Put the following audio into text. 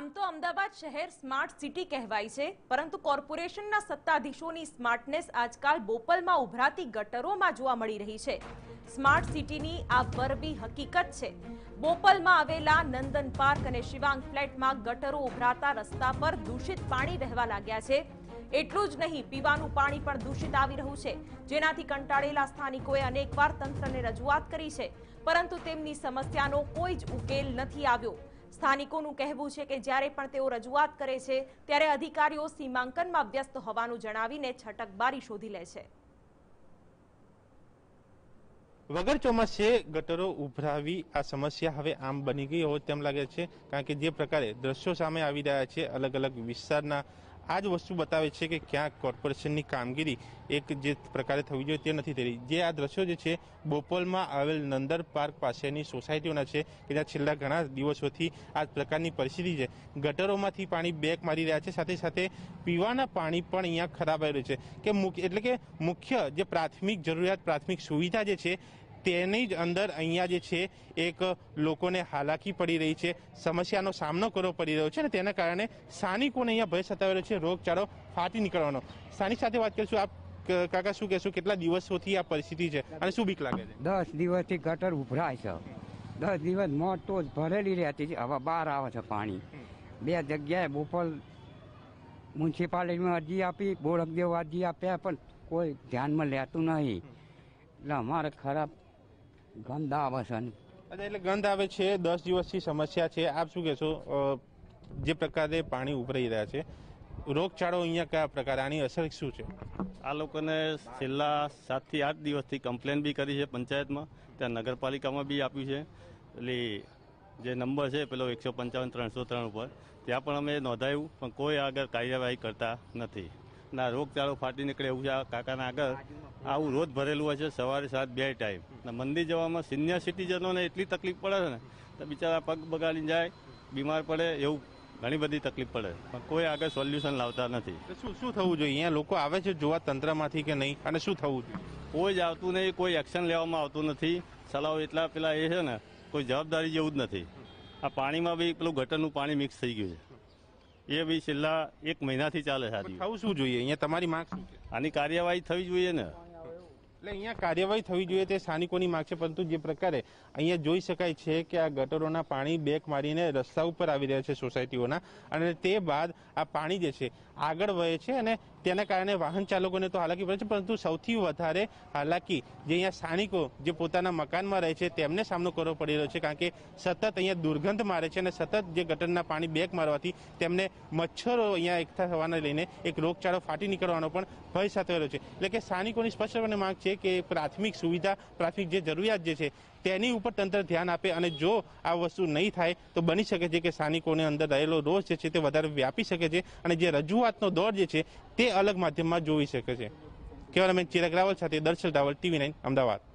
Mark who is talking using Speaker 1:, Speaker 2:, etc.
Speaker 1: આમ તો અમદાવાદ શહેર સ્માર્ટ સિટી કહેવાય છે પરંતુ કોર્પોરેશનના સત્તાધીશોની સ્માર્ટનેસ આજકાલ બોપલમાં ઉભરાતી ગટરોમાં જોવા મળી રહી છે સ્માર્ટ સિટીની આ વરબી હકીકત છે બોપલમાં આવેલા નંદન પાર્ક અને શિવાંગ ફ્લેટમાં ગટરો ઉભરાતા રસ્તા પર દૂષિત પાણી વહેવા લાગ્યા છે એટલું જ નહીં પીવાનું પાણી પણ દૂષિત આવી રહ્યું છે જેનાથી કંટાળેલા સ્થાનિકોએ અનેકવાર તંત્રને રજૂઆત કરી છે પરંતુ તેમની સમસ્યાનો કોઈ જ ઉકેલ નથી આવ્યો સ્થાનિકોનું કહેવું છે કે જ્યારે પણ તેઓ રજૂઆત કરે છે ત્યારે અધિકારીઓ સીમાંકનમાં વ્યસ્ત હોવાનું જણાવીને છટકબારી શોધી લે છે
Speaker 2: વગર ચોમાસે ગટરો ઉભરાવી આ સમસ્યા હવે આમ બની ગઈ હોય તેમ લાગે છે કારણ કે જે પ્રકારે દ્રશ્યો સામે આવી રહ્યા છે અલગ અલગ વિસ્તારના આ જ વસ્તુ બતાવે છે કે ક્યાં કોર્પોરેશનની કામગીરી એક જે પ્રકારે થવી જોઈએ તે નથી થઈ જે આ દ્રશ્યો જે છે બોપલમાં આવેલ નંદર પાર્ક પાસેની સોસાયટીઓના છે કે જ્યાં છેલ્લા ઘણા દિવસોથી આ પ્રકારની પરિસ્થિતિ છે ગટરોમાંથી પાણી બેક મારી રહ્યા છે સાથે સાથે પીવાના પાણી પણ અહીંયા ખરાબ આવી રહ્યું છે કે એટલે કે મુખ્ય જે પ્રાથમિક જરૂરિયાત પ્રાથમિક સુવિધા જે છે તેની જ અંદર અહીંયા જે છે એક લોકોને હાલાકી પડી રહી છે સમસ્યાનો સામનો કરવો પડી રહ્યો છે અને તેના કારણે સ્થાનિકોને અહીંયા ભય રહ્યો છે રોગચાળો ફાટી નીકળવાનો સ્થાનિક સાથે વાત કરીશું આપ કાકા શું કહેશું કેટલા દિવસોથી આ પરિસ્થિતિ છે અને શું બીક લાગે છે દસ દિવસથી ગટર ઉભરાય છે દસ દિવસ મોટો ભરેલી રહેતી છે હવે બહાર આવે છે પાણી બે જગ્યાએ બોપલ મ્યુનિસિપાલિટીમાં અરજી આપી બોળકદેવ અરજી આપ્યા પણ કોઈ ધ્યાનમાં લેતું નહીં એટલે અમારે ખરાબ ગંધ આવે છે એટલે ગંધ આવે છે દસ દિવસથી સમસ્યા છે આપ શું કહેશો જે પ્રકારે પાણી ઉભરાઈ રહ્યા છે રોગચાળો અહીંયા કયા પ્રકાર આની અસર શું છે
Speaker 3: આ લોકોને છેલ્લા સાતથી આઠ દિવસથી કમ્પ્લેન બી કરી છે પંચાયતમાં ત્યાં નગરપાલિકામાં બી આપ્યું છે એટલે જે નંબર છે પેલો એકસો પંચાવન ત્રણસો ત્રણ ઉપર ત્યાં પણ અમે નોંધાયું પણ કોઈ આગળ કાર્યવાહી કરતા નથી ના રોગચાળો ફાટી નીકળે એવું છે કાકાના આગળ આવું રોજ ભરેલું હોય છે સવારે સાત બે ટાઈમ ને મંદિર જવામાં સિનિયર સિટીઝનોને એટલી તકલીફ પડે ને તો બિચારા પગ બગાડી જાય બીમાર પડે એવું ઘણી બધી તકલીફ પડે પણ કોઈ આગળ સોલ્યુશન લાવતા નથી શું
Speaker 2: શું થવું જોઈએ અહીંયા લોકો આવે છે જોવા તંત્રમાંથી કે નહીં અને શું થવું જોઈએ
Speaker 3: કોઈ જ આવતું નહીં કોઈ એક્શન લેવામાં આવતું નથી સલાવ એટલા પેલા એ છે ને કોઈ જવાબદારી જેવું જ નથી આ પાણીમાં બી પેલું ગટરનું પાણી મિક્સ થઈ ગયું છે એ બી છેલ્લા એક મહિનાથી ચાલે છે થવું શું જોઈએ અહીંયા તમારી માંગ શું આની કાર્યવાહી થવી જોઈએ ને એટલે
Speaker 2: અહીંયા કાર્યવાહી થવી જોઈએ તે સ્થાનિકોની માંગ છે પરંતુ જે પ્રકારે અહીંયા જોઈ શકાય છે કે આ ગટરોના પાણી બેક મારીને રસ્તા ઉપર આવી રહ્યા છે સોસાયટીઓના અને તે બાદ આ પાણી જે છે આગળ વહે છે અને તેના કારણે વાહન ચાલકોને તો હાલાકી પડે છે પરંતુ સૌથી વધારે હાલાકી જે અહીંયા સ્થાનિકો જે પોતાના મકાનમાં રહે છે તેમને સામનો કરવો પડી રહ્યો છે કારણ કે સતત અહીંયા દુર્ગંધ મારે છે અને સતત જે ગટરના પાણી બેક મારવાથી તેમને મચ્છરો અહીંયા એકઠા થવાને લઈને એક રોગચાળો ફાટી નીકળવાનો પણ ભય સાથે રહ્યો છે એટલે કે સ્થાનિકોની સ્પષ્ટપણે માંગ છે કે પ્રાથમિક સુવિધા પ્રાથમિક જે જરૂરિયાત જે છે તેની ઉપર તંત્ર ધ્યાન આપે અને જો આ વસ્તુ નહીં થાય તો બની શકે છે કે સ્થાનિકોને અંદર રહેલો રોષ જે છે તે વધારે વ્યાપી શકે છે અને જે રજૂઆતનો દોર જે છે તે અલગ માધ્યમમાં જોઈ શકે છે કેમેરામેન ચિરાગ રાવલ સાથે દર્શન રાવલ ટીવી નાઇન અમદાવાદ